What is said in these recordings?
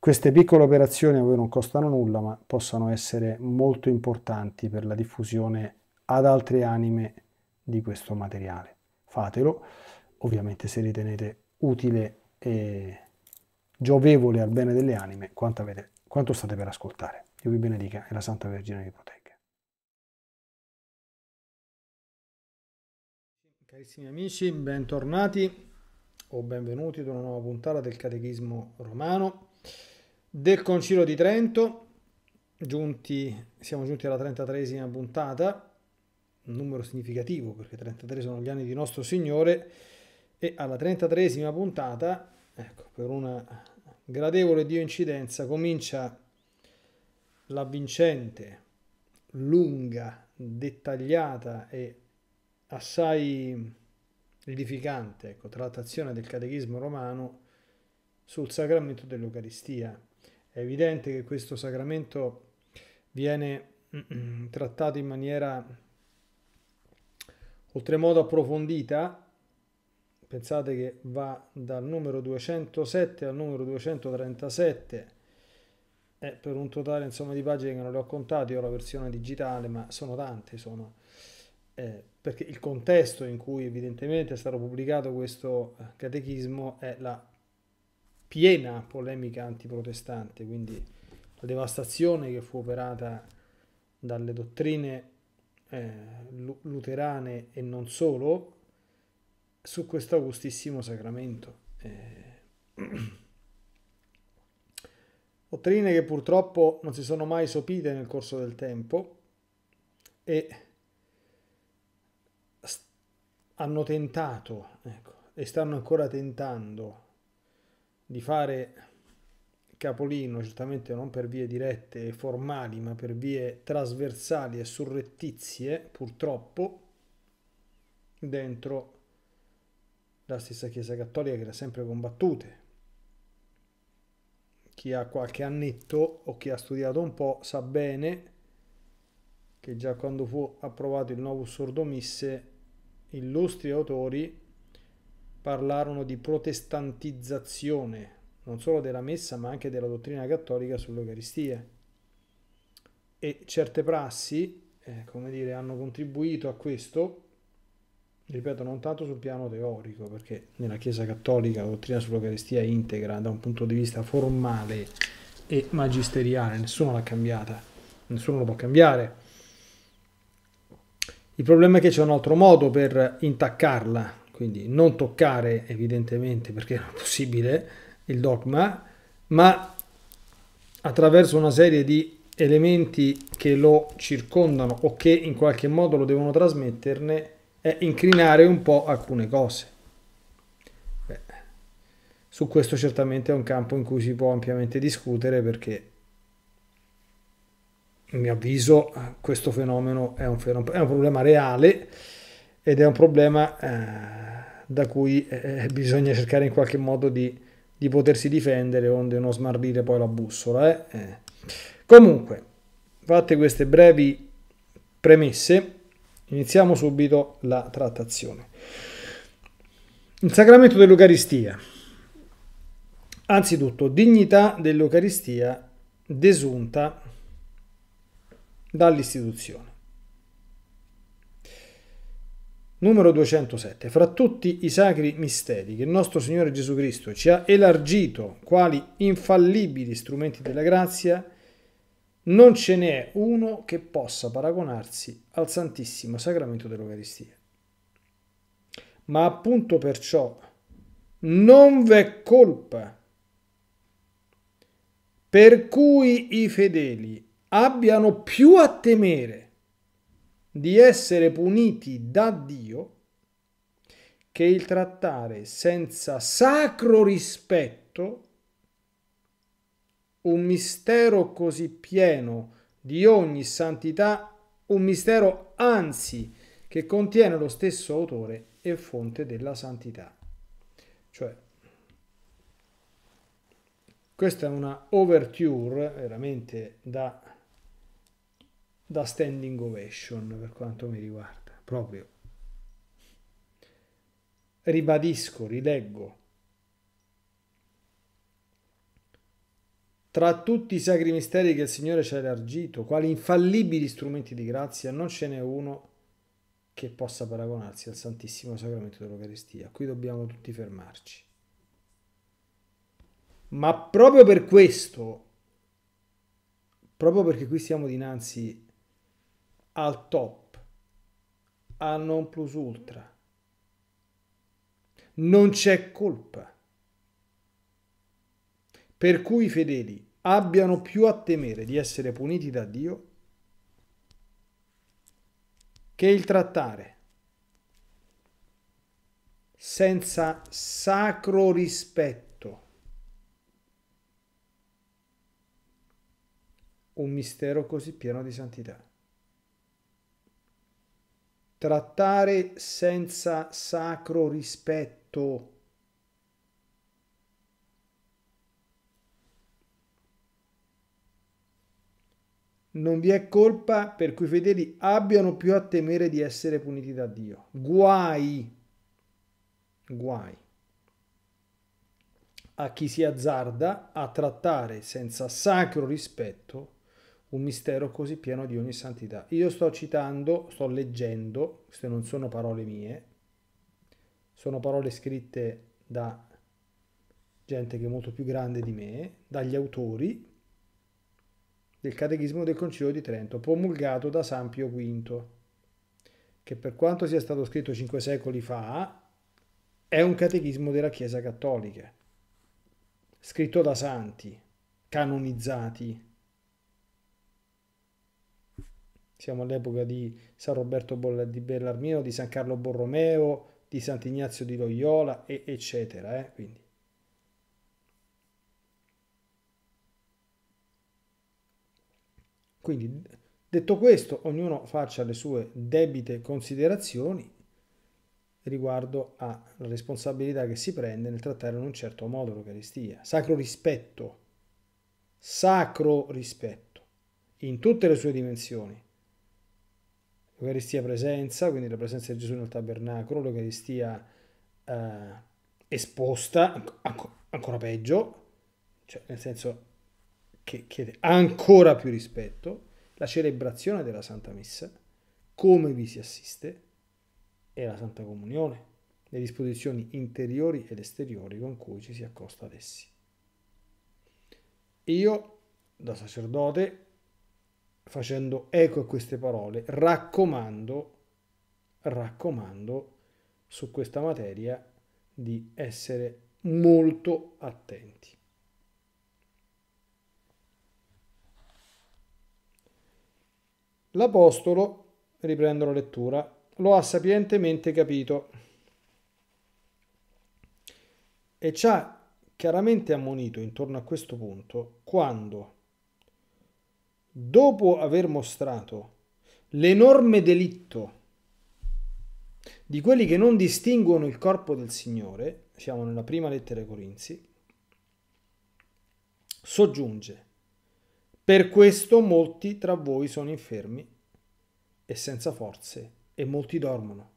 queste piccole operazioni a voi non costano nulla, ma possono essere molto importanti per la diffusione ad altre anime di questo materiale. Fatelo, ovviamente se ritenete utile e giovevole al bene delle anime quanto, avete, quanto state per ascoltare. Dio vi benedica e la Santa Vergine vi protegga. Carissimi amici, bentornati o benvenuti ad una nuova puntata del Catechismo Romano del Concilio di Trento, giunti, siamo giunti alla 33esima puntata, un numero significativo perché 33 sono gli anni di Nostro Signore, e alla 33esima puntata, ecco, per una gradevole dioincidenza, comincia la vincente, lunga, dettagliata e assai edificante ecco, trattazione del Catechismo romano sul sacramento dell'Eucaristia è evidente che questo sacramento viene trattato in maniera oltremodo approfondita. Pensate che va dal numero 207 al numero 237 è per un totale insomma, di pagine che non le ho contate, ho la versione digitale, ma sono tante, sono, eh, perché il contesto in cui evidentemente è stato pubblicato questo eh, catechismo è la piena polemica antiprotestante, quindi la devastazione che fu operata dalle dottrine eh, luterane e non solo su questo augustissimo sacramento. Eh. Dottrine che purtroppo non si sono mai sopite nel corso del tempo e hanno tentato ecco, e stanno ancora tentando di fare capolino, certamente non per vie dirette e formali, ma per vie trasversali e surrettizie, purtroppo, dentro la stessa Chiesa Cattolica che l'ha sempre combattute. Chi ha qualche annetto o chi ha studiato un po' sa bene che già quando fu approvato il Novus Ordo Sordomisse, illustri autori parlarono di protestantizzazione non solo della messa ma anche della dottrina cattolica sull'Eucaristia. E certe prassi, eh, come dire, hanno contribuito a questo, ripeto, non tanto sul piano teorico, perché nella Chiesa cattolica la dottrina sull'Eucaristia è integra da un punto di vista formale e magisteriale, nessuno l'ha cambiata, nessuno lo può cambiare. Il problema è che c'è un altro modo per intaccarla, quindi non toccare evidentemente perché è possibile il dogma, ma attraverso una serie di elementi che lo circondano o che in qualche modo lo devono trasmetterne è incrinare un po' alcune cose. Beh, su questo certamente è un campo in cui si può ampiamente discutere perché a mio avviso questo fenomeno è un, fenomeno, è un problema reale ed è un problema eh, da cui eh, eh, bisogna cercare in qualche modo di, di, potersi difendere onde non smarrire poi la bussola. Eh, eh? Comunque, fatte queste brevi premesse, iniziamo subito la trattazione. Il sacramento dell'Eucaristia. Anzitutto, dignità dell'Eucaristia desunta dall'istituzione. Numero 207. Fra tutti i sacri misteri che il nostro Signore Gesù Cristo ci ha elargito quali infallibili strumenti della grazia, non ce n'è uno che possa paragonarsi al Santissimo Sacramento dell'Eucaristia. Ma appunto perciò non v'è colpa per cui i fedeli abbiano più a temere di essere puniti da Dio che il trattare senza sacro rispetto un mistero così pieno di ogni santità, un mistero anzi che contiene lo stesso autore e fonte della santità. Cioè, questa è una overture veramente da da standing ovation per quanto mi riguarda, proprio. Ribadisco, rileggo. Tra tutti i sacri misteri che il Signore ci ha elargito, quali infallibili strumenti di grazia, non ce n'è uno che possa paragonarsi al Santissimo Sacramento dell'Eucaristia. Qui dobbiamo tutti fermarci. Ma proprio per questo, proprio perché qui siamo dinanzi a al top, a non plus ultra. Non c'è colpa. Per cui i fedeli abbiano più a temere di essere puniti da Dio che il trattare senza sacro rispetto un mistero così pieno di santità trattare senza sacro rispetto. Non vi è colpa per cui i fedeli abbiano più a temere di essere puniti da Dio. Guai, guai a chi si azzarda a trattare senza sacro rispetto un mistero così pieno di ogni santità. Io sto citando, sto leggendo, queste non sono parole mie, sono parole scritte da gente che è molto più grande di me, dagli autori del Catechismo del Concilio di Trento, promulgato da San Pio V, che per quanto sia stato scritto cinque secoli fa, è un catechismo della Chiesa Cattolica, scritto da santi, canonizzati, Siamo all'epoca di San Roberto di Bellarmino, di San Carlo Borromeo, di Sant'Ignazio di Loyola, e eccetera. Eh? Quindi. Quindi, detto questo, ognuno faccia le sue debite considerazioni riguardo alla responsabilità che si prende nel trattare in un certo modo l'Eucaristia. Sacro rispetto, sacro rispetto, in tutte le sue dimensioni, l'Eucaristia presenza, quindi la presenza di Gesù nel tabernacolo, l'Eucaristia eh, esposta, ancora peggio, cioè nel senso che chiede ancora più rispetto, la celebrazione della Santa Messa, come vi si assiste, e la Santa Comunione, le disposizioni interiori ed esteriori con cui ci si accosta ad essi. Io, da sacerdote, facendo eco a queste parole, raccomando, raccomando su questa materia di essere molto attenti. L'Apostolo, riprendo la lettura, lo ha sapientemente capito e ci ha chiaramente ammonito intorno a questo punto quando dopo aver mostrato l'enorme delitto di quelli che non distinguono il corpo del Signore, siamo nella prima lettera ai Corinzi, soggiunge, per questo molti tra voi sono infermi e senza forze e molti dormono.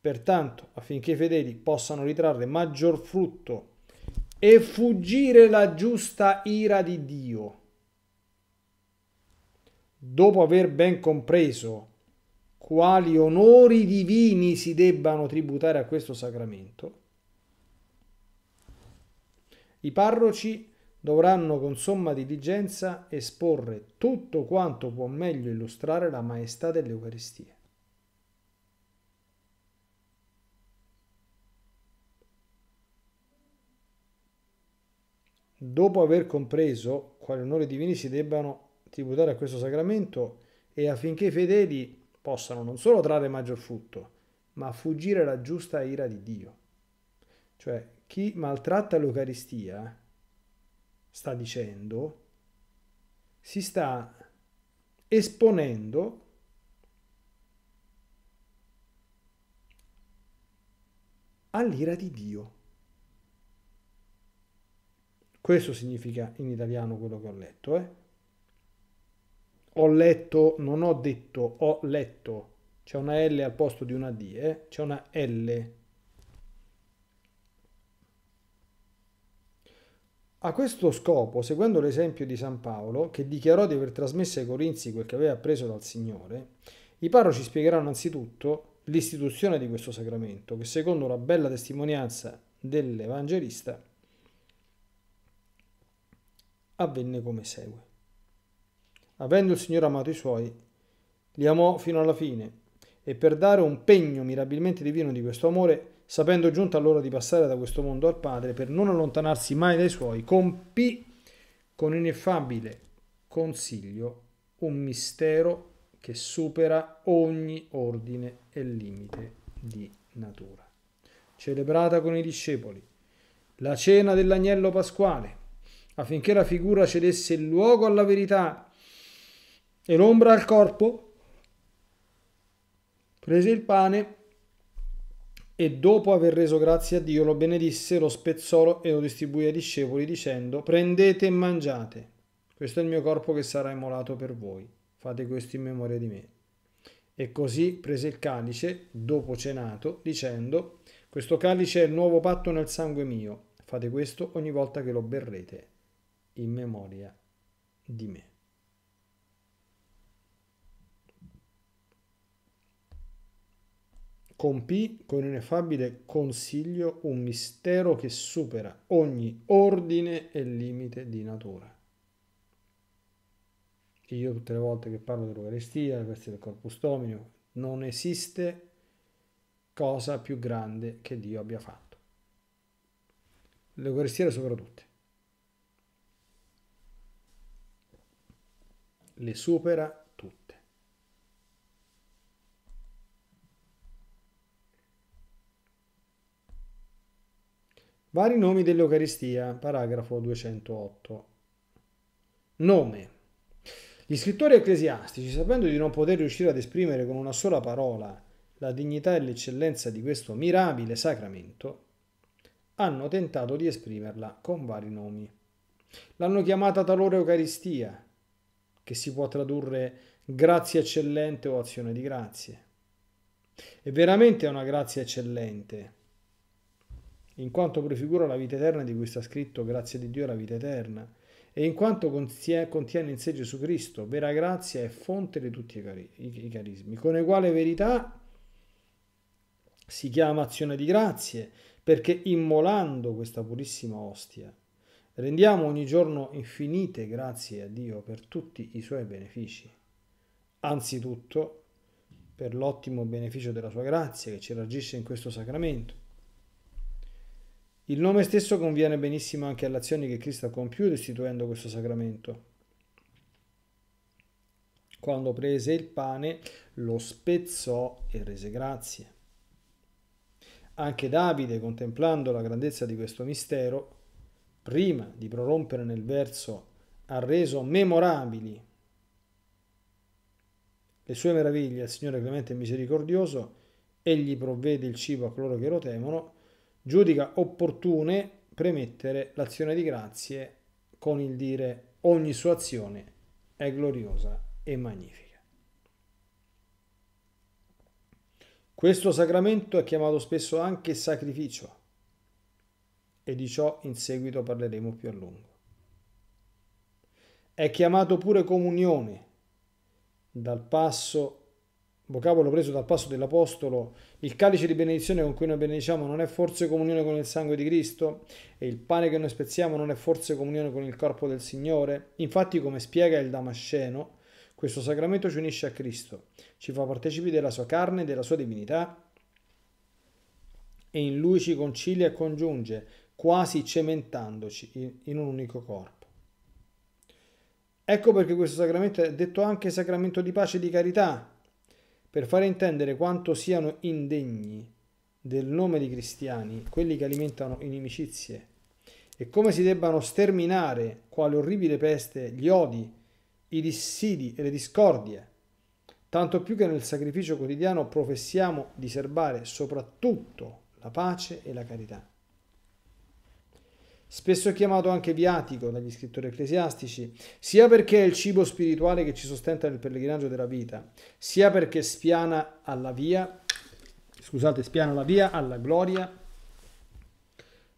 Pertanto, affinché i fedeli possano ritrarre maggior frutto e fuggire la giusta ira di Dio, dopo aver ben compreso quali onori divini si debbano tributare a questo sacramento, i parroci dovranno con somma diligenza esporre tutto quanto può meglio illustrare la maestà dell'Eucaristia. Dopo aver compreso quali onori divini si debbano tributare a questo sacramento e affinché i fedeli possano non solo trarre maggior frutto, ma fuggire la giusta ira di Dio. Cioè, chi maltratta l'Eucaristia, sta dicendo, si sta esponendo all'ira di Dio. Questo significa in italiano quello che ho letto, eh? ho letto, non ho detto, ho letto. C'è una L al posto di una D, eh? c'è una L. A questo scopo, seguendo l'esempio di San Paolo, che dichiarò di aver trasmesso ai Corinzi quel che aveva appreso dal Signore, i parroci spiegheranno anzitutto l'istituzione di questo sacramento, che secondo la bella testimonianza dell'Evangelista avvenne come segue avendo il Signore amato i suoi, li amò fino alla fine, e per dare un pegno mirabilmente divino di questo amore, sapendo giunta l'ora di passare da questo mondo al Padre, per non allontanarsi mai dai suoi, compì con ineffabile consiglio un mistero che supera ogni ordine e limite di natura. Celebrata con i discepoli, la cena dell'agnello pasquale, affinché la figura cedesse il luogo alla verità e l'ombra al corpo, prese il pane e dopo aver reso grazie a Dio lo benedisse, lo spezzò e lo distribuì ai discepoli dicendo prendete e mangiate, questo è il mio corpo che sarà immolato per voi, fate questo in memoria di me. E così prese il calice dopo cenato dicendo questo calice è il nuovo patto nel sangue mio, fate questo ogni volta che lo berrete in memoria di me. compì con ineffabile consiglio un mistero che supera ogni ordine e limite di natura. Io tutte le volte che parlo dell'Eucaristia, dei versi del Corpus Domino, non esiste cosa più grande che Dio abbia fatto. L'Eucaristia era supera tutte. Le supera Vari nomi dell'Eucaristia, paragrafo 208. Nome. Gli scrittori ecclesiastici, sapendo di non poter riuscire ad esprimere con una sola parola la dignità e l'eccellenza di questo mirabile sacramento, hanno tentato di esprimerla con vari nomi. L'hanno chiamata talora Eucaristia, che si può tradurre grazia eccellente o azione di grazie. È veramente una grazia eccellente, in quanto prefigura la vita eterna di cui sta scritto grazie di Dio la vita eterna, e in quanto contiene in sé Gesù Cristo, vera grazia e fonte di tutti i carismi, con uguale verità si chiama azione di grazie, perché immolando questa purissima ostia, rendiamo ogni giorno infinite grazie a Dio per tutti i suoi benefici. Anzitutto per l'ottimo beneficio della sua grazia che ci raggisce in questo sacramento il nome stesso conviene benissimo anche alle azioni che Cristo ha compiuto istituendo questo sacramento. Quando prese il pane, lo spezzò e rese grazie. Anche Davide, contemplando la grandezza di questo mistero, prima di prorompere nel verso, ha reso memorabili le sue meraviglie al Signore clemente e misericordioso, egli provvede il cibo a coloro che lo temono, giudica opportune premettere l'azione di grazie con il dire ogni sua azione è gloriosa e magnifica. Questo sacramento è chiamato spesso anche sacrificio e di ciò in seguito parleremo più a lungo. È chiamato pure comunione, dal passo vocabolo preso dal passo dell'Apostolo, il calice di benedizione con cui noi benediciamo non è forse comunione con il sangue di Cristo? E il pane che noi spezziamo non è forse comunione con il corpo del Signore? Infatti, come spiega il Damasceno, questo sacramento ci unisce a Cristo, ci fa partecipi della sua carne e della sua divinità e in lui ci concilia e congiunge, quasi cementandoci in un unico corpo. Ecco perché questo sacramento è detto anche sacramento di pace e di carità, per fare intendere quanto siano indegni del nome di cristiani quelli che alimentano inimicizie e come si debbano sterminare quale orribile peste gli odi, i dissidi e le discordie, tanto più che nel sacrificio quotidiano professiamo di serbare soprattutto la pace e la carità spesso chiamato anche viatico dagli scrittori ecclesiastici, sia perché è il cibo spirituale che ci sostenta nel pellegrinaggio della vita, sia perché spiana alla via, scusate, spiana la via alla gloria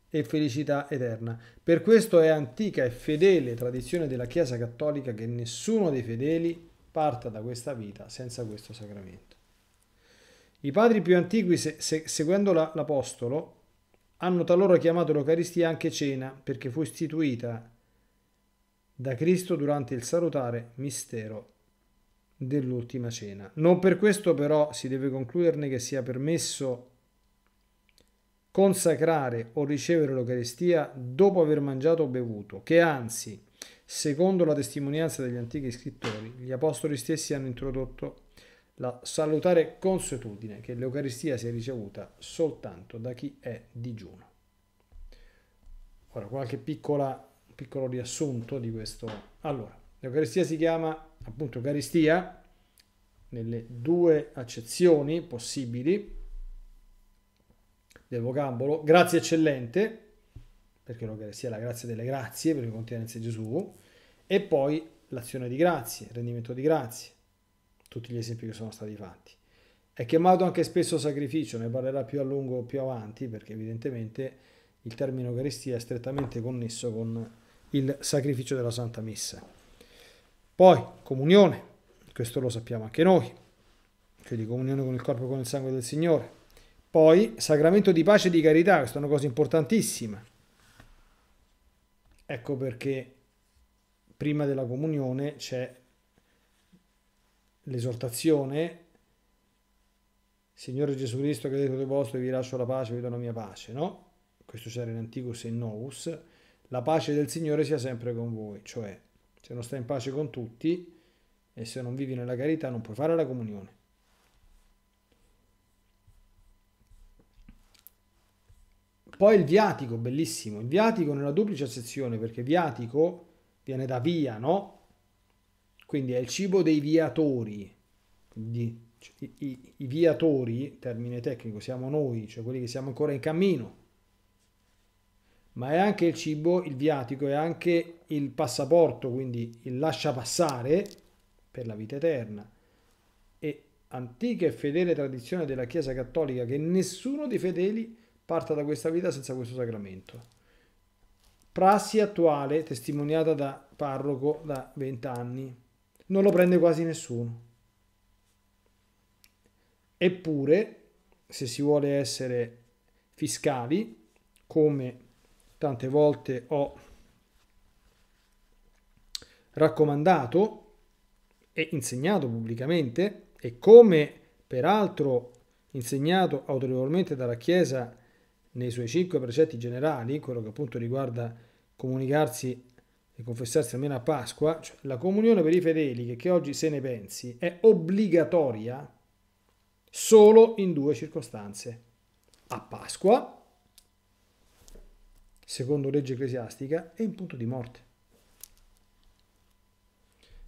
e felicità eterna. Per questo è antica e fedele tradizione della Chiesa Cattolica che nessuno dei fedeli parta da questa vita senza questo sacramento. I padri più antichi, se, se, seguendo la, l'Apostolo, hanno talora chiamato l'Eucaristia anche cena, perché fu istituita da Cristo durante il salutare mistero dell'ultima cena. Non per questo però si deve concluderne che sia permesso consacrare o ricevere l'Eucaristia dopo aver mangiato o bevuto, che anzi, secondo la testimonianza degli antichi scrittori, gli apostoli stessi hanno introdotto la salutare consuetudine che l'Eucaristia sia ricevuta soltanto da chi è digiuno. Ora, qualche piccola, piccolo riassunto di questo. Allora, l'Eucaristia si chiama appunto Eucaristia nelle due accezioni possibili del vocabolo, grazie eccellente, perché l'Eucaristia è la grazia delle grazie, perché contiene in sé Gesù, e poi l'azione di grazie, il rendimento di grazie tutti gli esempi che sono stati fatti. È chiamato anche spesso sacrificio, ne parlerà più a lungo più avanti, perché evidentemente il termine Eucaristia è strettamente connesso con il sacrificio della Santa Messa. Poi, comunione, questo lo sappiamo anche noi, quindi comunione con il corpo e con il sangue del Signore. Poi, sacramento di pace e di carità, questa è una cosa importantissima. Ecco perché prima della comunione c'è l'esortazione, Signore Gesù Cristo che è dentro dei vostri vi lascio la pace, vi do la mia pace, no? Questo c'era in Antigus e in Novus. La pace del Signore sia sempre con voi, cioè se non stai in pace con tutti e se non vivi nella carità non puoi fare la comunione. Poi il viatico, bellissimo, il viatico nella duplice sezione, perché viatico viene da via, no? Quindi è il cibo dei viatori. quindi, cioè, i, i, viatori, termine tecnico, siamo noi, cioè quelli che siamo ancora in cammino. Ma è anche il cibo, il viatico, è anche il passaporto, quindi il lascia passare per la vita eterna. E antica e fedele tradizione della Chiesa Cattolica che nessuno dei fedeli parta da questa vita senza questo sacramento prassi attuale testimoniata da parroco da vent'anni non lo prende quasi nessuno. Eppure, se si vuole essere fiscali, come tante volte ho raccomandato e insegnato pubblicamente, e come peraltro insegnato autorevolmente dalla Chiesa nei suoi cinque precetti generali, quello che appunto riguarda comunicarsi di confessarsi almeno a Pasqua, cioè la comunione per i fedeli, che, che oggi se ne pensi, è obbligatoria solo in due circostanze. A Pasqua, secondo legge ecclesiastica, e in punto di morte.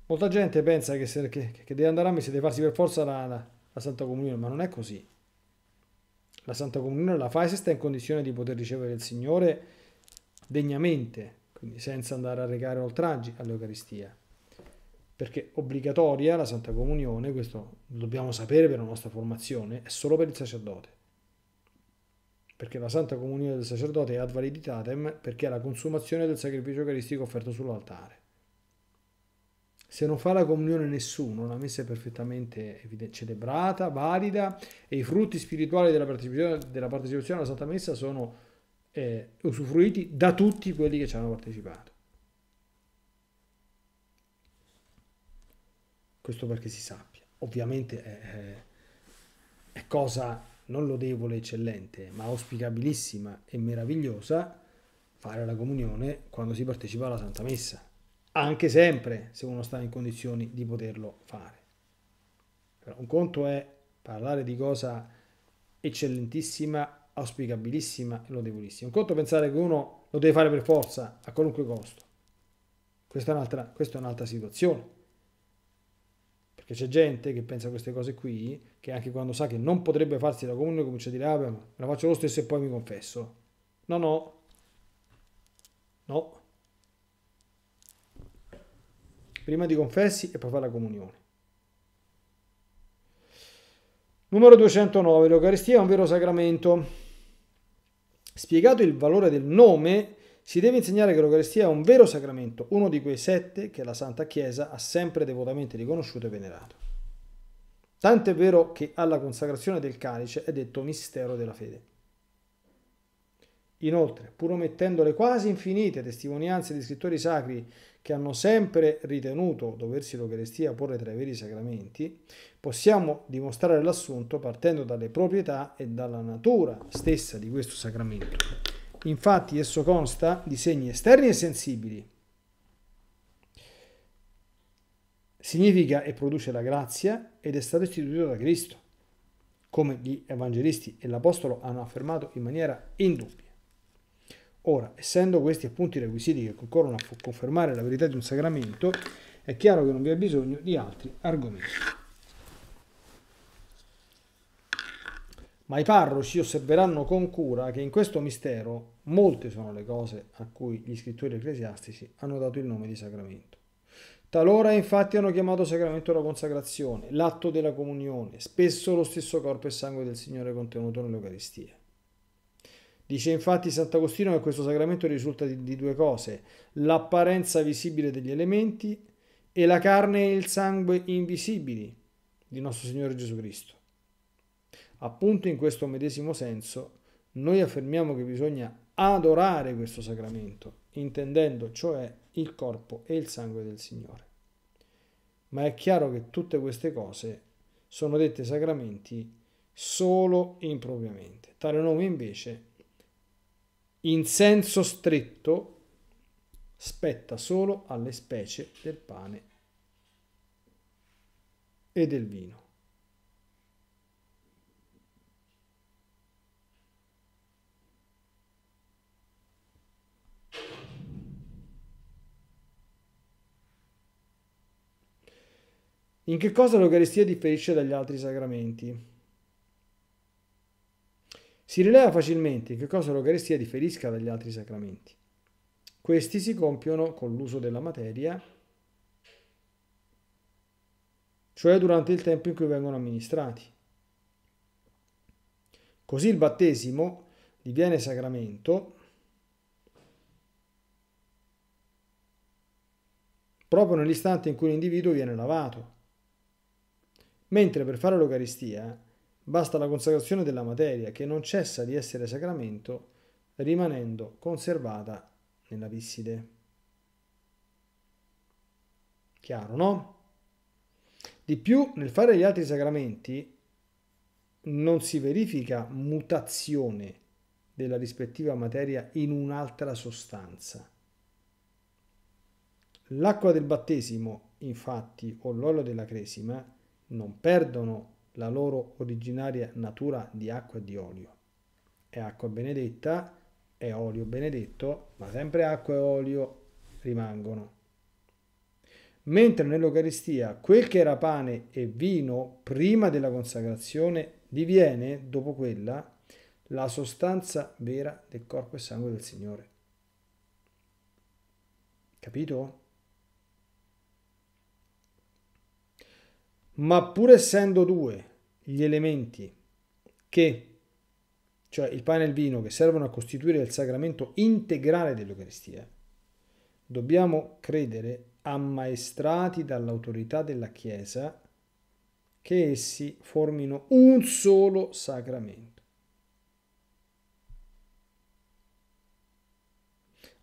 Molta gente pensa che, se, che, che deve andare a messa e deve farsi per forza la, la, la Santa Comunione, ma non è così. La Santa Comunione la fa se sta in condizione di poter ricevere il Signore degnamente, quindi senza andare a recare oltraggi all'Eucaristia, perché obbligatoria la Santa Comunione, questo lo dobbiamo sapere per la nostra formazione, è solo per il sacerdote, perché la Santa Comunione del sacerdote è ad validitatem perché è la consumazione del sacrificio eucaristico offerto sull'altare. Se non fa la comunione nessuno, la messa è perfettamente celebrata, valida e i frutti spirituali della partecipazione, della partecipazione alla Santa Messa sono eh, usufruiti da tutti quelli che ci hanno partecipato. Questo perché si sappia. Ovviamente è, è cosa non lodevole, eccellente, ma auspicabilissima e meravigliosa fare la comunione quando si partecipa alla Santa Messa, anche sempre se uno sta in condizioni di poterlo fare. Però un conto è parlare di cosa eccellentissima auspicabilissima e lodevolissima. Un conto pensare che uno lo deve fare per forza a qualunque costo. Questa è un'altra, questa è un'altra situazione. Perché c'è gente che pensa a queste cose qui, che anche quando sa che non potrebbe farsi la comune comincia a dire, ah beh, ma la faccio lo stesso e poi mi confesso. No, no. No. Prima ti confessi e poi fai la comunione. Numero 209. L'Eucaristia è un vero sacramento Spiegato il valore del nome, si deve insegnare che l'Eucaristia è un vero sacramento, uno di quei sette che la Santa Chiesa ha sempre devotamente riconosciuto e venerato. Tanto è vero che alla consacrazione del calice è detto mistero della fede. Inoltre, pur omettendo le quasi infinite testimonianze di scrittori sacri che hanno sempre ritenuto doversi l'Eucaristia porre tra i veri sacramenti, possiamo dimostrare l'assunto partendo dalle proprietà e dalla natura stessa di questo sacramento. Infatti esso consta di segni esterni e sensibili. Significa e produce la grazia ed è stato istituito da Cristo, come gli evangelisti e l'Apostolo hanno affermato in maniera indubbia. Ora, essendo questi appunto i requisiti che concorrono a confermare la verità di un sacramento, è chiaro che non vi è bisogno di altri argomenti. Ma i parroci osserveranno con cura che in questo mistero molte sono le cose a cui gli scrittori ecclesiastici hanno dato il nome di sacramento. Talora infatti hanno chiamato sacramento la consacrazione, l'atto della comunione, spesso lo stesso corpo e sangue del Signore contenuto nell'Eucaristia. Dice infatti Sant'Agostino che questo sacramento risulta di, di due cose, l'apparenza visibile degli elementi e la carne e il sangue invisibili di nostro Signore Gesù Cristo. Appunto in questo medesimo senso noi affermiamo che bisogna adorare questo sacramento, intendendo cioè il corpo e il sangue del Signore. Ma è chiaro che tutte queste cose sono dette sacramenti solo impropriamente. Tale nome invece in senso stretto spetta solo alle specie del pane e del vino. In che cosa l'Eucaristia differisce dagli altri sacramenti? Si rileva facilmente che cosa l'Eucaristia differisca dagli altri sacramenti. Questi si compiono con l'uso della materia, cioè durante il tempo in cui vengono amministrati. Così il battesimo diviene sacramento proprio nell'istante in cui l'individuo viene lavato. Mentre per fare l'Eucaristia Basta la consacrazione della materia, che non cessa di essere sacramento, rimanendo conservata nella visside. Chiaro, no? Di più, nel fare gli altri sacramenti non si verifica mutazione della rispettiva materia in un'altra sostanza. L'acqua del battesimo, infatti, o l'olio della cresima non perdono la loro originaria natura di acqua e di olio. È acqua benedetta, è olio benedetto, ma sempre acqua e olio rimangono. Mentre nell'Eucaristia quel che era pane e vino prima della consacrazione diviene, dopo quella, la sostanza vera del corpo e sangue del Signore. Capito? ma pur essendo due gli elementi che, cioè il pane e il vino, che servono a costituire il sacramento integrale dell'Eucaristia, dobbiamo credere ammaestrati dall'autorità della Chiesa che essi formino un solo sacramento.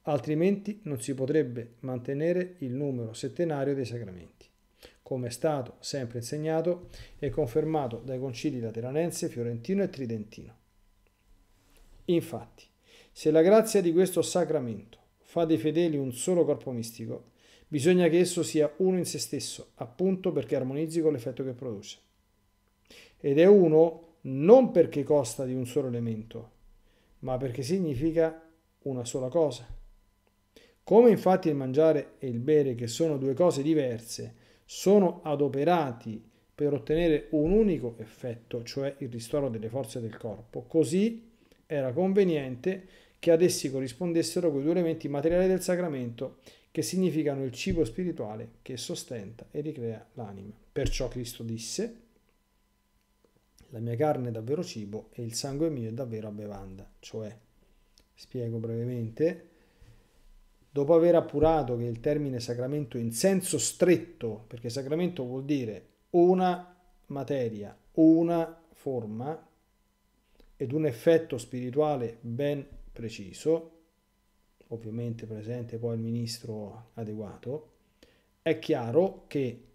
Altrimenti non si potrebbe mantenere il numero settenario dei sacramenti come è stato sempre insegnato e confermato dai concili lateranense, fiorentino e tridentino. Infatti, se la grazia di questo sacramento fa dei fedeli un solo corpo mistico, bisogna che esso sia uno in se stesso, appunto perché armonizzi con l'effetto che produce. Ed è uno non perché costa di un solo elemento, ma perché significa una sola cosa. Come infatti il mangiare e il bere, che sono due cose diverse, sono adoperati per ottenere un unico effetto, cioè il ristoro delle forze del corpo. Così era conveniente che ad essi corrispondessero quei due elementi materiali del sacramento che significano il cibo spirituale che sostenta e ricrea l'anima. Perciò Cristo disse, la mia carne è davvero cibo e il sangue mio è davvero bevanda, cioè, spiego brevemente, dopo aver appurato che il termine sacramento in senso stretto, perché sacramento vuol dire una materia, una forma ed un effetto spirituale ben preciso, ovviamente presente poi il ministro adeguato, è chiaro che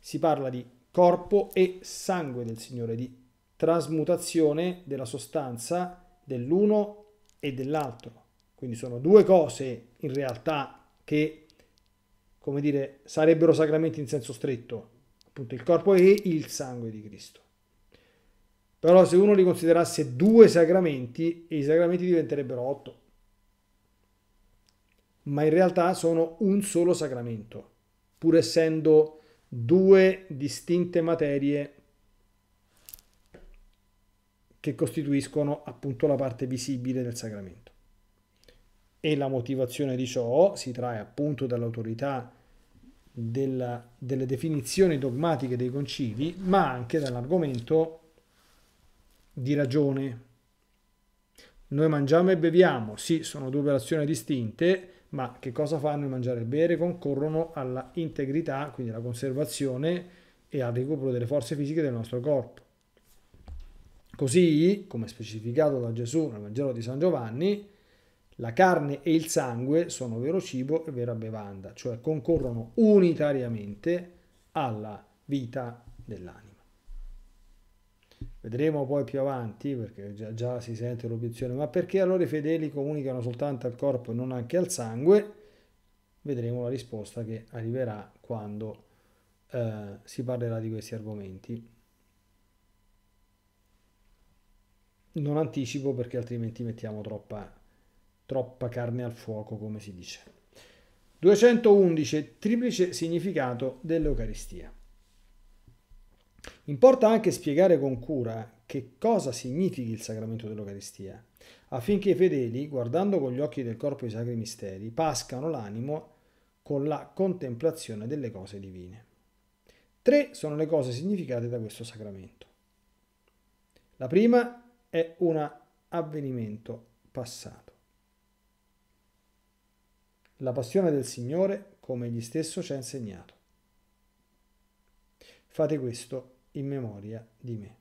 si parla di corpo e sangue del Signore, di trasmutazione della sostanza dell'uno e dell'altro. Quindi sono due cose in realtà che, come dire, sarebbero sacramenti in senso stretto, appunto il corpo e il sangue di Cristo. Però se uno li considerasse due sacramenti, i sacramenti diventerebbero otto. Ma in realtà sono un solo sacramento, pur essendo due distinte materie che costituiscono appunto la parte visibile del sacramento e la motivazione di ciò si trae appunto dall'autorità della, delle definizioni dogmatiche dei concili, ma anche dall'argomento di ragione. Noi mangiamo e beviamo, sì, sono due operazioni distinte, ma che cosa fanno il mangiare e il bere? Concorrono alla integrità, quindi alla conservazione e al recupero delle forze fisiche del nostro corpo. Così, come specificato da Gesù nel Vangelo di San Giovanni, la carne e il sangue sono vero cibo e vera bevanda, cioè concorrono unitariamente alla vita dell'anima. Vedremo poi più avanti, perché già, già si sente l'obiezione, ma perché allora i fedeli comunicano soltanto al corpo e non anche al sangue? Vedremo la risposta che arriverà quando eh, si parlerà di questi argomenti. Non anticipo perché altrimenti mettiamo troppa troppa carne al fuoco, come si dice. 211. Triplice significato dell'Eucaristia. Importa anche spiegare con cura che cosa significhi il sacramento dell'Eucaristia, affinché i fedeli, guardando con gli occhi del corpo i sacri misteri, pascano l'animo con la contemplazione delle cose divine. Tre sono le cose significate da questo sacramento. La prima è un avvenimento passato la passione del Signore come egli stesso ci ha insegnato. Fate questo in memoria di me.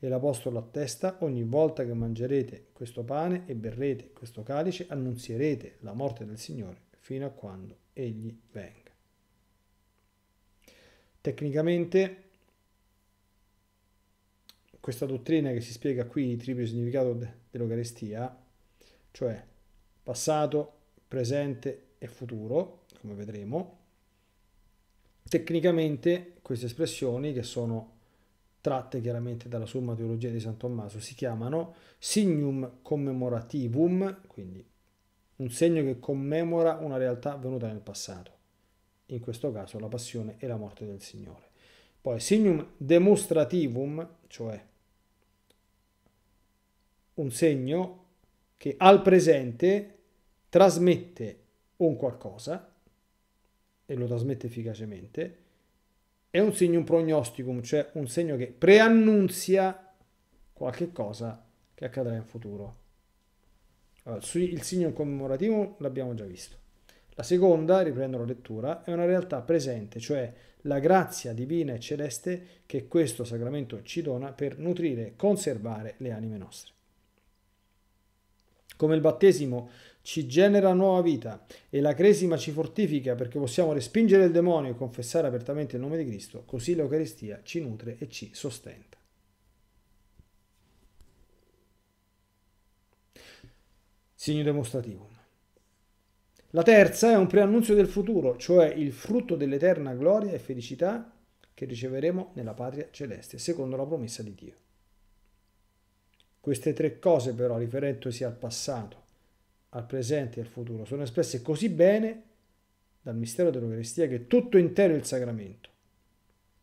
E l'Apostolo attesta, ogni volta che mangerete questo pane e berrete questo calice, annunzierete la morte del Signore fino a quando egli venga. Tecnicamente questa dottrina che si spiega qui, il triplice significato dell'Eucaristia, cioè passato, presente e futuro, come vedremo. Tecnicamente queste espressioni, che sono tratte chiaramente dalla Summa Teologia di San Tommaso, si chiamano signum commemorativum, quindi un segno che commemora una realtà venuta nel passato, in questo caso la passione e la morte del Signore. Poi signum demonstrativum, cioè un segno che al presente trasmette un qualcosa e lo trasmette efficacemente, è un segno un prognosticum, cioè un segno che preannunzia qualche cosa che accadrà in futuro. Allora, il segno commemorativo l'abbiamo già visto. La seconda, riprendo la lettura, è una realtà presente, cioè la grazia divina e celeste che questo sacramento ci dona per nutrire e conservare le anime nostre. Come il battesimo ci genera nuova vita e la cresima ci fortifica perché possiamo respingere il demonio e confessare apertamente il nome di Cristo, così l'Eucaristia ci nutre e ci sostenta. Segno demonstrativo. La terza è un preannunzio del futuro, cioè il frutto dell'eterna gloria e felicità che riceveremo nella patria celeste, secondo la promessa di Dio. Queste tre cose però, riferendosi al passato, al presente e al futuro sono espresse così bene dal mistero dell'Eucaristia che tutto intero il sacramento,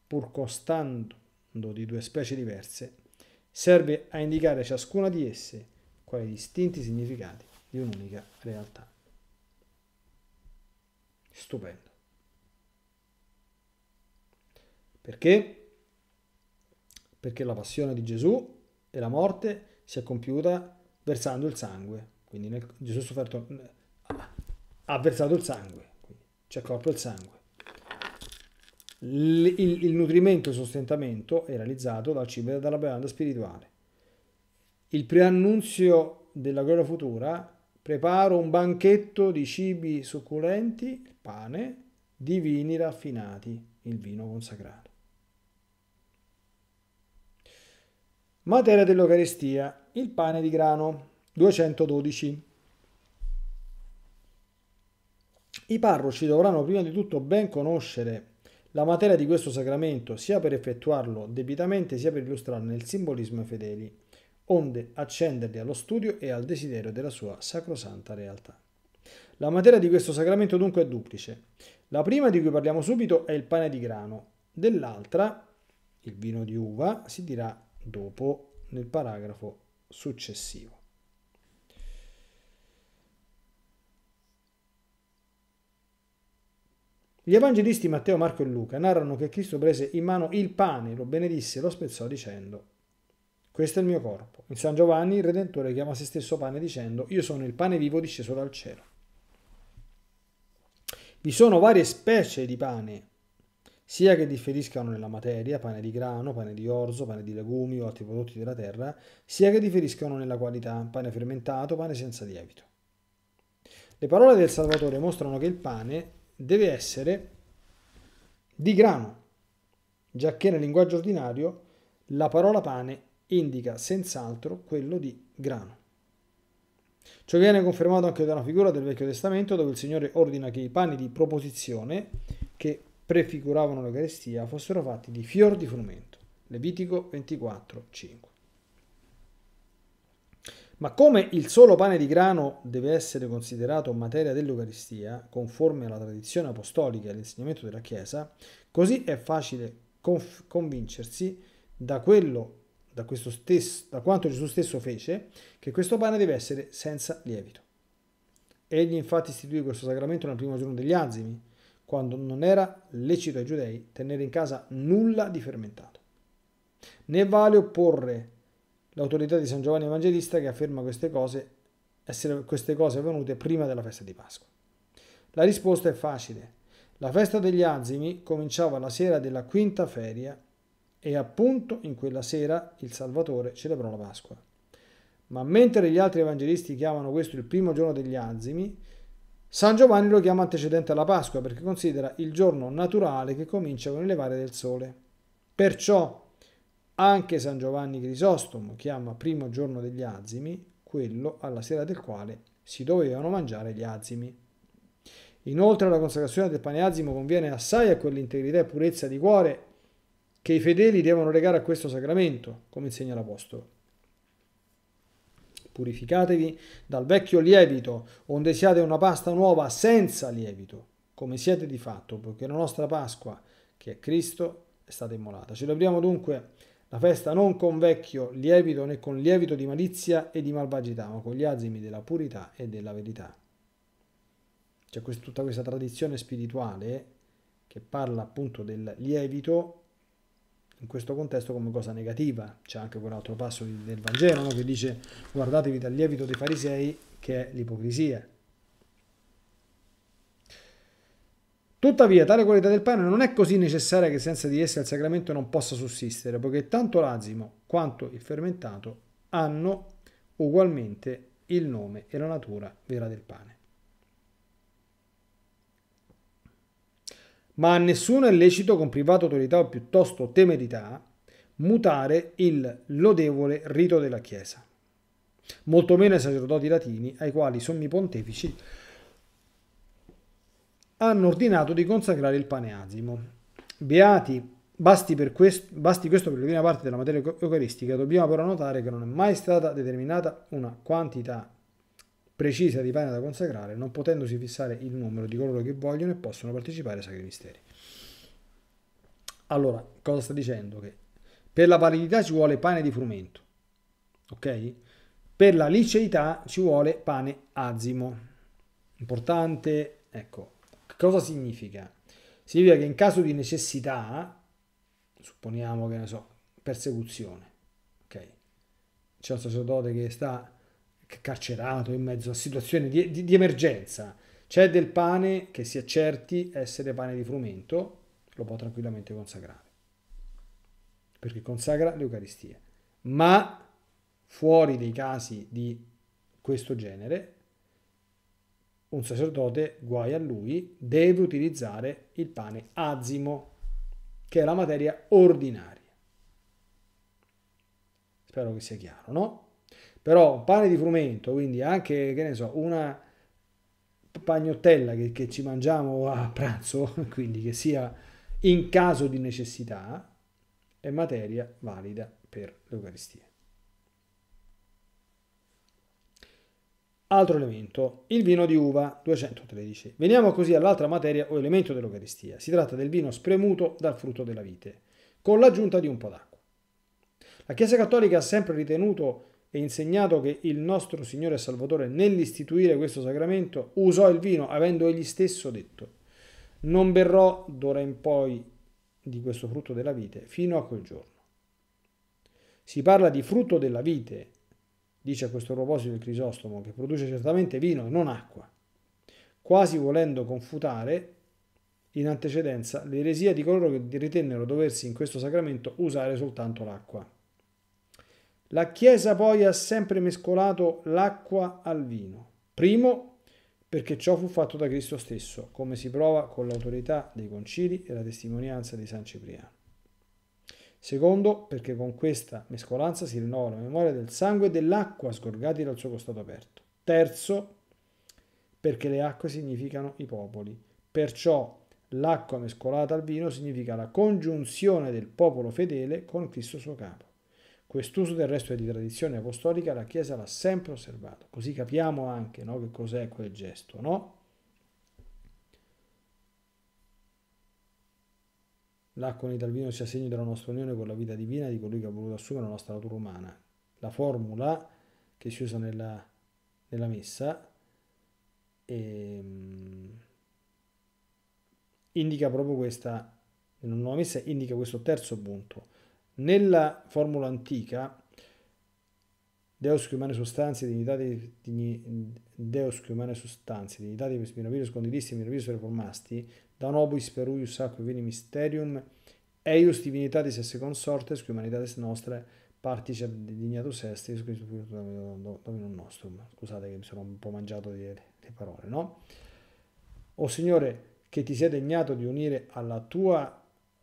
pur costando di due specie diverse, serve a indicare ciascuna di esse quali distinti significati di un'unica realtà. Stupendo. Perché? Perché la passione di Gesù e la morte si è compiuta versando il sangue quindi nel, Gesù sofferto ha versato il sangue, c'è corpo e il sangue. Il, il, il, nutrimento e il sostentamento è realizzato dal cibo e dalla bevanda spirituale. Il preannunzio della gloria futura, preparo un banchetto di cibi succulenti, pane, di vini raffinati, il vino consacrato. Materia dell'Eucaristia, il pane di grano. 212. I parroci dovranno prima di tutto ben conoscere la materia di questo sacramento, sia per effettuarlo debitamente, sia per illustrarne il simbolismo ai fedeli, onde accenderli allo studio e al desiderio della sua sacrosanta realtà. La materia di questo sacramento dunque è duplice. La prima di cui parliamo subito è il pane di grano, dell'altra, il vino di uva, si dirà dopo nel paragrafo successivo. Gli evangelisti Matteo, Marco e Luca narrano che Cristo prese in mano il pane, lo benedisse e lo spezzò dicendo questo è il mio corpo. In San Giovanni il Redentore chiama se stesso pane dicendo io sono il pane vivo disceso dal cielo. Vi sono varie specie di pane, sia che differiscano nella materia, pane di grano, pane di orzo, pane di legumi o altri prodotti della terra, sia che differiscano nella qualità, pane fermentato, pane senza lievito. Le parole del Salvatore mostrano che il pane deve essere di grano, giacché nel linguaggio ordinario la parola pane indica senz'altro quello di grano. Ciò viene confermato anche da una figura del Vecchio Testamento dove il Signore ordina che i pani di proposizione che prefiguravano l'Eucaristia fossero fatti di fior di frumento. Levitico 24, 5. Ma come il solo pane di grano deve essere considerato materia dell'Eucaristia, conforme alla tradizione apostolica e all'insegnamento della Chiesa, così è facile conf- convincersi da, quello, da, stesso, da quanto Gesù stesso fece, che questo pane deve essere senza lievito. Egli infatti istituì questo sacramento nel primo giorno degli azimi, quando non era lecito ai giudei tenere in casa nulla di fermentato. Ne vale opporre l'autorità di San Giovanni Evangelista che afferma queste cose, essere queste cose avvenute prima della festa di Pasqua. La risposta è facile. La festa degli azimi cominciava la sera della quinta feria e appunto in quella sera il Salvatore celebrò la Pasqua. Ma mentre gli altri evangelisti chiamano questo il primo giorno degli azimi, San Giovanni lo chiama antecedente alla Pasqua perché considera il giorno naturale che comincia con il levare del sole. Perciò anche San Giovanni Crisostomo chiama primo giorno degli azimi quello alla sera del quale si dovevano mangiare gli azimi. Inoltre la consacrazione del pane azimo conviene assai a quell'integrità e purezza di cuore che i fedeli devono regare a questo sacramento, come insegna l'Apostolo. Purificatevi dal vecchio lievito, onde siate una pasta nuova senza lievito, come siete di fatto, poiché la nostra Pasqua, che è Cristo, è stata immolata. Celebriamo dunque la festa non con vecchio lievito né con lievito di malizia e di malvagità, ma con gli azimi della purità e della verità. C'è quest- tutta questa tradizione spirituale che parla appunto del lievito in questo contesto come cosa negativa. C'è anche quell'altro passo del Vangelo no? che dice guardatevi dal lievito dei farisei che è l'ipocrisia. Tuttavia, tale qualità del pane non è così necessaria che senza di essa il sacramento non possa sussistere, poiché tanto l'azimo quanto il fermentato hanno ugualmente il nome e la natura vera del pane. Ma a nessuno è lecito con privata autorità o piuttosto temerità mutare il lodevole rito della Chiesa, molto meno ai sacerdoti latini, ai quali i sommi pontefici hanno ordinato di consacrare il pane asimo. Beati, basti, questo, basti questo per la prima parte della materia eucaristica, dobbiamo però notare che non è mai stata determinata una quantità precisa di pane da consacrare, non potendosi fissare il numero di coloro che vogliono e possono partecipare ai sacri misteri. Allora, cosa sta dicendo? Che per la validità ci vuole pane di frumento, ok? Per la liceità ci vuole pane azimo. Importante, ecco, Cosa significa? Significa che in caso di necessità, supponiamo che ne so, persecuzione, ok? C'è un sacerdote che sta carcerato in mezzo a situazioni di, di, di emergenza, c'è del pane che si accerti essere pane di frumento, lo può tranquillamente consacrare, perché consacra l'Eucaristia. Ma fuori dei casi di questo genere, un sacerdote, guai a lui, deve utilizzare il pane azimo, che è la materia ordinaria. Spero che sia chiaro, no? Però un pane di frumento, quindi anche, che ne so, una pagnottella che, che ci mangiamo a pranzo, quindi che sia in caso di necessità, è materia valida per l'Eucaristia. Altro elemento, il vino di uva 213. Veniamo così all'altra materia o elemento dell'Eucaristia. Si tratta del vino spremuto dal frutto della vite, con l'aggiunta di un po' d'acqua. La Chiesa Cattolica ha sempre ritenuto e insegnato che il nostro Signore e Salvatore nell'istituire questo sacramento usò il vino avendo egli stesso detto non berrò d'ora in poi di questo frutto della vite fino a quel giorno. Si parla di frutto della vite dice a questo proposito il Crisostomo, che produce certamente vino e non acqua, quasi volendo confutare in antecedenza l'eresia di coloro che ritennero doversi in questo sacramento usare soltanto l'acqua. La Chiesa poi ha sempre mescolato l'acqua al vino. Primo, perché ciò fu fatto da Cristo stesso, come si prova con l'autorità dei concili e la testimonianza di San Cipriano. Secondo, perché con questa mescolanza si rinnova la memoria del sangue e dell'acqua sgorgati dal suo costato aperto. Terzo, perché le acque significano i popoli. Perciò l'acqua mescolata al vino significa la congiunzione del popolo fedele con Cristo suo capo. Quest'uso del resto è di tradizione apostolica, la Chiesa l'ha sempre osservato. Così capiamo anche no, che cos'è quel gesto, no? L'acqua unita al vino sia segno della nostra unione con la vita divina di colui che ha voluto assumere la nostra natura umana. La formula che si usa nella, nella messa e, ehm, indica proprio questa, nella nuova messa indica questo terzo punto. Nella formula antica, Deus che umane sostanze, dignità di, digni, Deus che umane sostanze, dignità di miraviglio scondidisti e miraviglio reformasti, da nobis per uius sacro vini mysterium, eius divinitatis esse consortes, qui umanitatis nostre, particep dignatus est, Gesù Cristo dominum nostrum. Scusate che mi sono un po' mangiato di, di parole, no? O Signore, che ti sei degnato di unire alla tua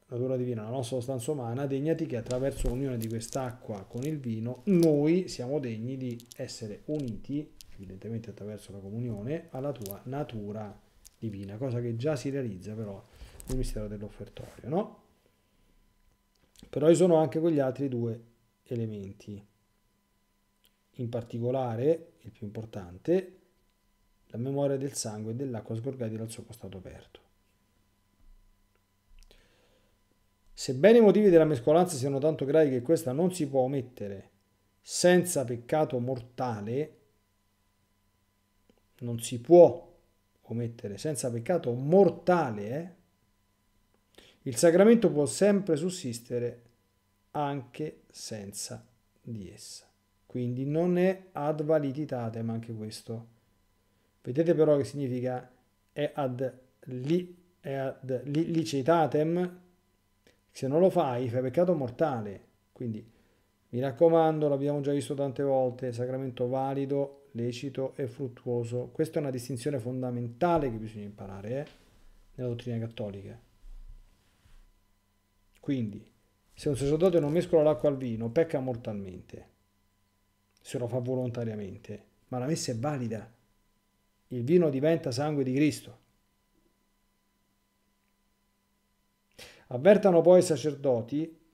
natura divina, alla nostra sostanza umana, degnati che attraverso l'unione di quest'acqua con il vino noi siamo degni di essere uniti, evidentemente attraverso la comunione, alla tua natura divina divina, cosa che già si realizza però nel mistero dell'offertorio, no? Però ci sono anche quegli altri due elementi, in particolare, il più importante, la memoria del sangue e dell'acqua sgorgati dal suo costato aperto. Sebbene i motivi della mescolanza siano tanto gravi che questa non si può omettere senza peccato mortale, non si può omettere, senza peccato mortale, eh? il sacramento può sempre sussistere anche senza di essa. Quindi non è ad validità, ma anche questo. Vedete però che significa è ad, li, è ad li, licitatem, se non lo fai fai peccato mortale. Quindi mi raccomando, l'abbiamo già visto tante volte, sacramento valido lecito e fruttuoso. Questa è una distinzione fondamentale che bisogna imparare eh, nella dottrina cattolica. Quindi, se un sacerdote non mescola l'acqua al vino, pecca mortalmente, se lo fa volontariamente, ma la messa è valida. Il vino diventa sangue di Cristo. Avvertano poi i sacerdoti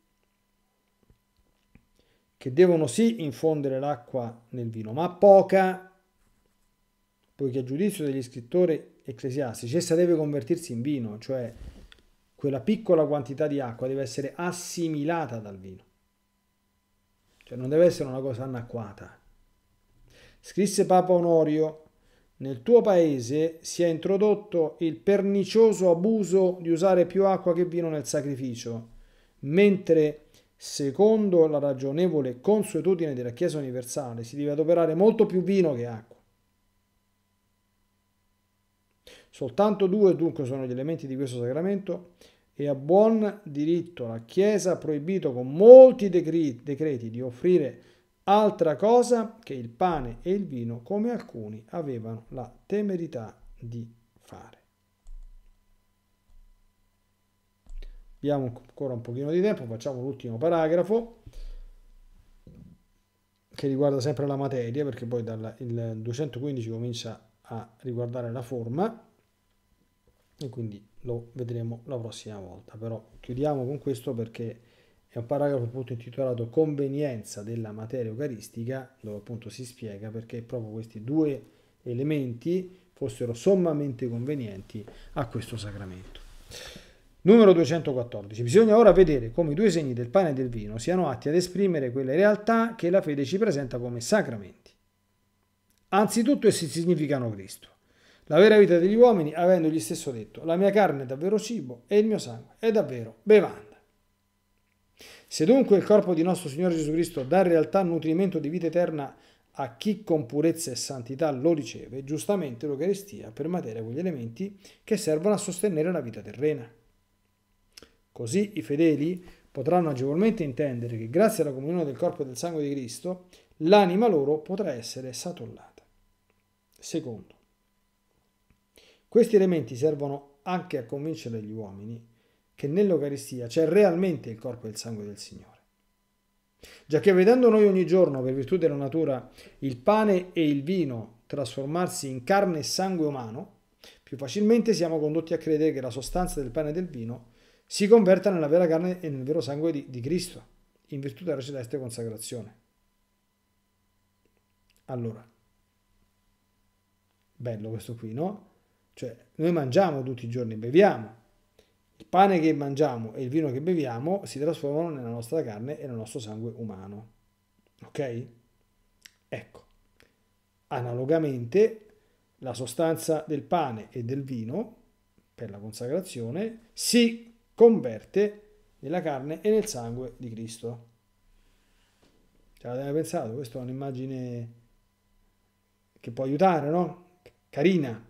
che devono sì infondere l'acqua nel vino, ma poca, poiché a giudizio degli scrittori ecclesiastici essa deve convertirsi in vino, cioè quella piccola quantità di acqua deve essere assimilata dal vino. Cioè non deve essere una cosa anacquata. Scrisse Papa Onorio, nel tuo paese si è introdotto il pernicioso abuso di usare più acqua che vino nel sacrificio, mentre secondo la ragionevole consuetudine della Chiesa universale, si deve adoperare molto più vino che acqua. Soltanto due dunque sono gli elementi di questo sacramento e a buon diritto la Chiesa ha proibito con molti decreti, di offrire altra cosa che il pane e il vino come alcuni avevano la temerità di fare. abbiamo ancora un pochino di tempo, facciamo l'ultimo paragrafo che riguarda sempre la materia perché poi dal, il 215 comincia a riguardare la forma e quindi lo vedremo la prossima volta però chiudiamo con questo perché è un paragrafo appunto intitolato convenienza della materia eucaristica dove appunto si spiega perché proprio questi due elementi fossero sommamente convenienti a questo sacramento. Numero 214. Bisogna ora vedere come i due segni del pane e del vino siano atti ad esprimere quelle realtà che la fede ci presenta come sacramenti. Anzitutto essi significano Cristo, la vera vita degli uomini, avendo gli stesso detto, la mia carne è davvero cibo e il mio sangue è davvero bevanda. Se dunque il corpo di nostro Signore Gesù Cristo dà in realtà nutrimento di vita eterna a chi con purezza e santità lo riceve, giustamente l'Eucaristia permateria quegli elementi che servono a sostenere la vita terrena. Così i fedeli potranno agevolmente intendere che grazie alla comunione del corpo e del sangue di Cristo l'anima loro potrà essere satollata. Secondo, questi elementi servono anche a convincere gli uomini che nell'Eucaristia c'è realmente il corpo e il sangue del Signore. Già che vedendo noi ogni giorno, per virtù della natura, il pane e il vino trasformarsi in carne e sangue umano, più facilmente siamo condotti a credere che la sostanza del pane e del vino è si converta nella vera carne e nel vero sangue di, di Cristo, in virtù della celeste consacrazione. Allora, bello questo qui, no? Cioè, noi mangiamo tutti i giorni, beviamo. Il pane che mangiamo e il vino che beviamo si trasformano nella nostra carne e nel nostro sangue umano. Ok? Ecco. Analogamente, la sostanza del pane e del vino, per la consacrazione, si converte nella carne e nel sangue di Cristo. Ce l'avete mai pensato? Questa è un'immagine che può aiutare, no? Carina.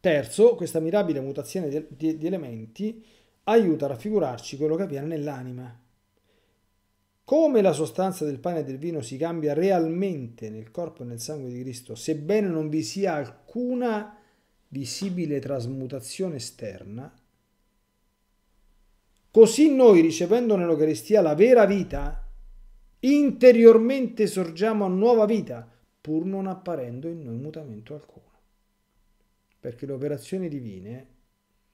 Terzo, questa mirabile mutazione di, di elementi aiuta a raffigurarci quello che avviene nell'anima. Come la sostanza del pane e del vino si cambia realmente nel corpo e nel sangue di Cristo, sebbene non vi sia alcuna visibile trasmutazione esterna, così noi ricevendo nell'Eucaristia la vera vita, interiormente sorgiamo a nuova vita, pur non apparendo in noi mutamento alcuno. Perché le operazioni divine,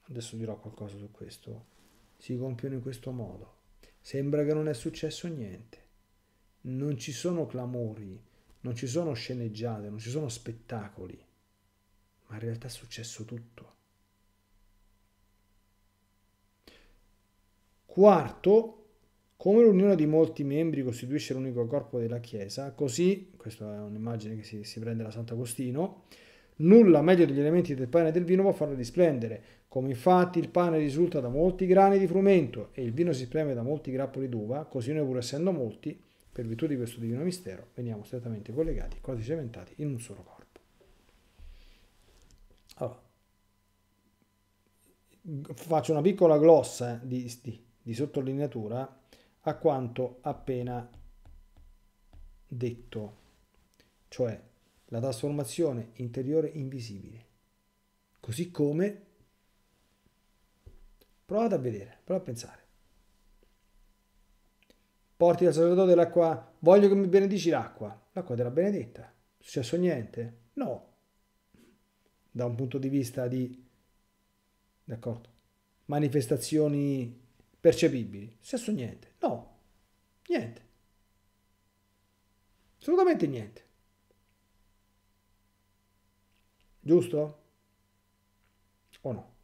adesso dirò qualcosa su questo, si compiono in questo modo. Sembra che non è successo niente. Non ci sono clamori, non ci sono sceneggiate, non ci sono spettacoli ma in realtà è successo tutto. Quarto, come l'unione di molti membri costituisce l'unico corpo della Chiesa, così, questa è un'immagine che si, si prende da Sant'Agostino, nulla meglio degli elementi del pane e del vino può farlo risplendere, come infatti il pane risulta da molti grani di frumento e il vino si spreme da molti grappoli d'uva, così noi pur essendo molti, per virtù di questo divino mistero, veniamo strettamente collegati, quasi cementati in un solo corpo. Allora, faccio una piccola glossa eh, di, di, di sottolineatura a quanto appena detto, cioè la trasformazione interiore invisibile. Così come provate a vedere, provate a pensare. Porti al sacerdote l'acqua, voglio che mi benedici l'acqua. L'acqua te l'ha benedetta. È successo niente? No, da un punto di vista di d'accordo, manifestazioni percepibili. Sesso niente. No, niente. Assolutamente niente. Giusto? O no?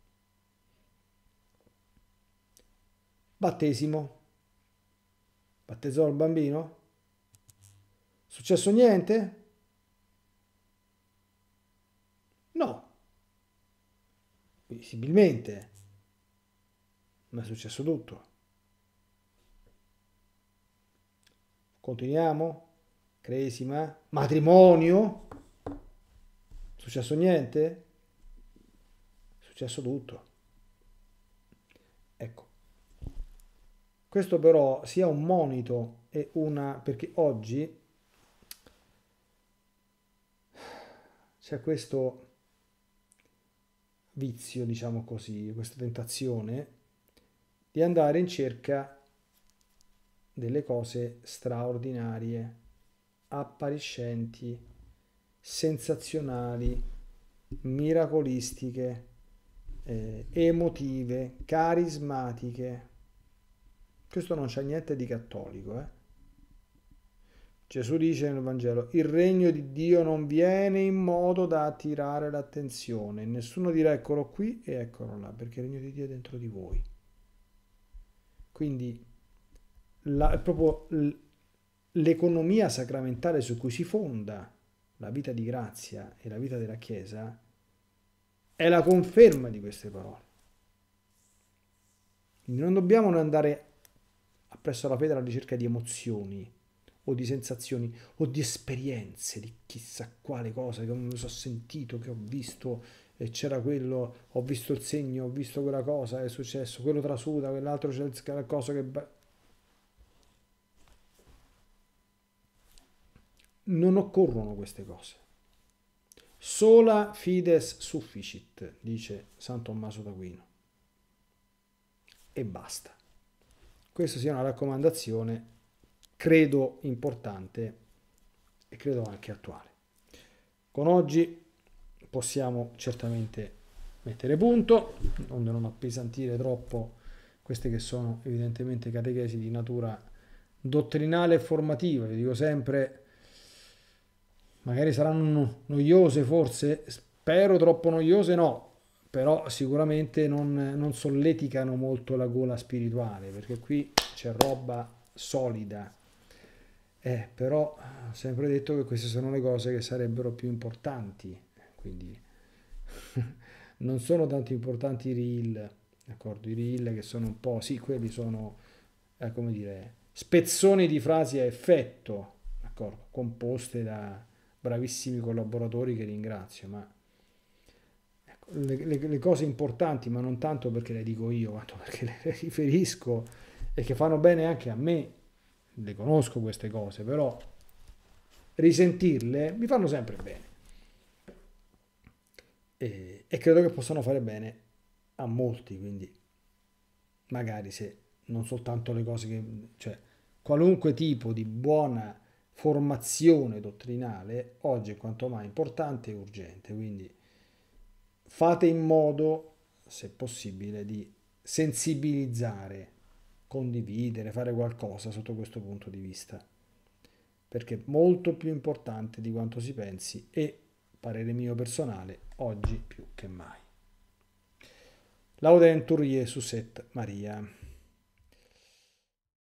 Battesimo. Battezzò il bambino? Successo niente? visibilmente, ma è successo tutto. Continuiamo? Cresima? Matrimonio? è Successo niente? È Successo tutto. Ecco. Questo però sia un monito e una... perché oggi c'è questo vizio, diciamo così, questa tentazione di andare in cerca delle cose straordinarie, appariscenti, sensazionali, miracolistiche, eh, emotive, carismatiche. Questo non c'è niente di cattolico, eh? Gesù dice nel Vangelo, il regno di Dio non viene in modo da attirare l'attenzione, nessuno dirà eccolo qui e eccolo là, perché il regno di Dio è dentro di voi. Quindi la, è proprio l'economia sacramentale su cui si fonda la vita di grazia e la vita della Chiesa è la conferma di queste parole. Quindi non dobbiamo andare appresso alla fede alla ricerca di emozioni, o di sensazioni o di esperienze, di chissà quale cosa che non so sentito, che ho visto e c'era quello, ho visto il segno, ho visto quella cosa, è successo, quello trasuda, quell'altro c'è la cosa che... Non occorrono queste cose. Sola fides sufficit, dice San Tommaso d'Aquino. E basta. Questa sia una raccomandazione credo importante e credo anche attuale. Con oggi possiamo certamente mettere punto, onde non appesantire troppo queste che sono evidentemente catechesi di natura dottrinale e formativa, vi dico sempre, magari saranno noiose forse, spero troppo noiose no, però sicuramente non, non solleticano molto la gola spirituale, perché qui c'è roba solida, eh, però ho sempre detto che queste sono le cose che sarebbero più importanti, quindi non sono tanto importanti i reel, d'accordo? I reel che sono un po', sì, quelli sono, eh, come dire, spezzoni di frasi a effetto, d'accordo? Composte da bravissimi collaboratori che ringrazio, ma ecco, le, le, le cose importanti, ma non tanto perché le dico io, quanto perché le riferisco e che fanno bene anche a me, le conosco queste cose, però risentirle mi fanno sempre bene. E, e credo che possano fare bene a molti, quindi magari se non soltanto le cose che... cioè qualunque tipo di buona formazione dottrinale oggi è quanto mai importante e urgente, quindi fate in modo, se possibile, di sensibilizzare condividere, fare qualcosa sotto questo punto di vista. Perché è molto più importante di quanto si pensi e, parere mio personale, oggi più che mai. Laudentur Jesus et Maria.